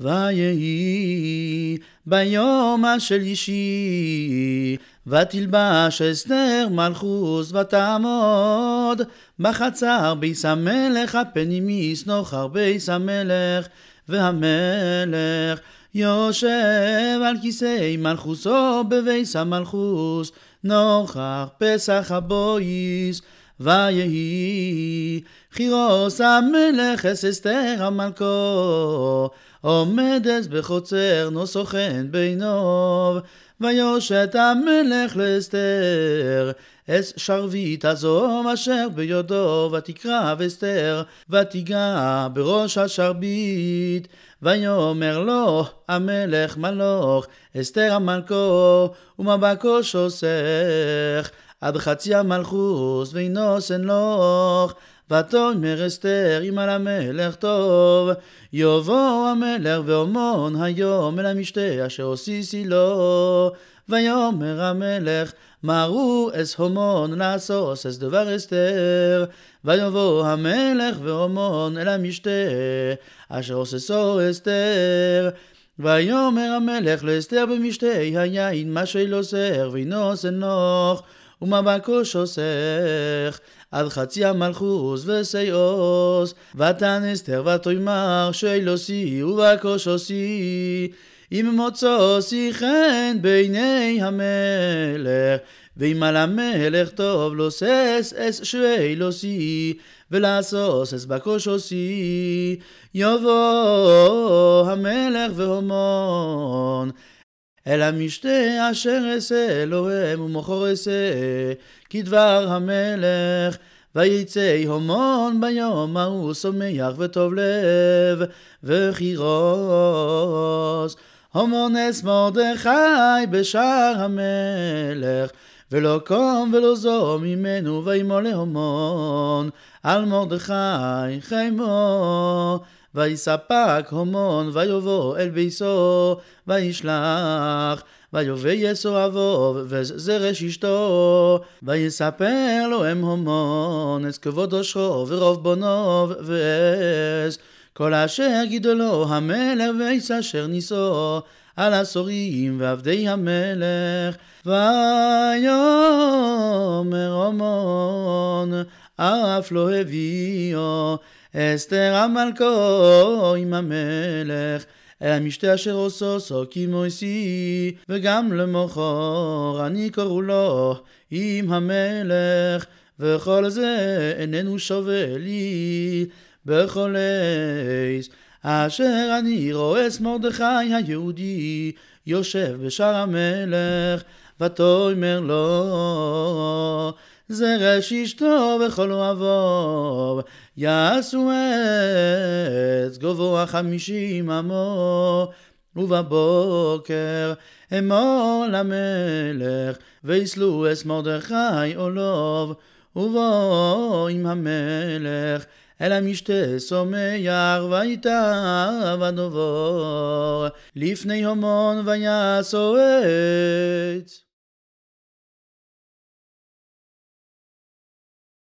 ויהי ביום השלישי, ותלבש אסתר מלכוס ותעמוד בחצר ביס המלך הפנימיס נוחר ביס המלך והמלך יושב על כיסא מלכוסו בביס המלכוס נוחר פסח הבויס ויהי חירוס המלך אסתר המלכו, עומדת בחוצר נו סוכן בינוב ויושת המלך לאסתר, אס שרביט הזום אשר ביודו, ותקרב אסתר, ותיגע בראש השרביט. ויאמר לו המלך מלוך, אסתר המלכו, ומבקו שוסך. עד חצי המלכוס וינוסן לוך. ותאמר אסתר אם על המלך טוב. יבוא המלך ואומון היום אל המשתה אשר עושישי לו. ויאמר המלך מרו אס הומון לעשוס אס דבר אסתר. ויבוא המלך ואומון אל המשתה אשר עוששו אסתר. ויאמר המלך לאסתר במשתה היין מה שלא סר ונוסן נוח. ומבקו שוסך, עד חצי המלכוס וסיוס, ותן אסתר ותאמר שי שאלוסי ובקושוסי, אם מוצא חן בעיני המלך, ואם על המלך טוב לו שש אס שווי לו שי, ולעשוס אס בקושו שי. יבוא המלך והומון, אלא משתה אשר אעשה אלוהיהם ומכור אעשה, כדבר המלך. ויצא הומון ביום ההוא שמח וטוב לב וחירוס. הומונס מרדכי בשער המלך, ולא קום ולא זו ממנו וימו להומון, על מרדכי חמו ויספק המון ויבוא אל ביסו וישלח ויובא יסו אבו וזרש אשתו ויספר לו אם המון את כבוד עושרו ורוב בונו ועז כל אשר גידלו המלך ועץ אשר ניסו על הסורים ועבדי המלך ויאמר המון אף לא הביאו. אסתר המלכו עם המלך, אלא משתה אשר עושו עוששו כמויסי, וגם למחור אני קראו לו עם המלך, וכל זה איננו שווה לי בכל עץ. אשר אני רואה את מרדכי היהודי, יושב בשער המלך, ותאמר לו זרש אשתו וכל אוהבו, יעשו עץ גבוה חמישים עמו. ובבוקר אמור למלך, ויסלו אס מרדכי עולוב, ובוא עם המלך, אל המשתה סומך, ויטב הדובור, לפני הומון ויעשו עץ.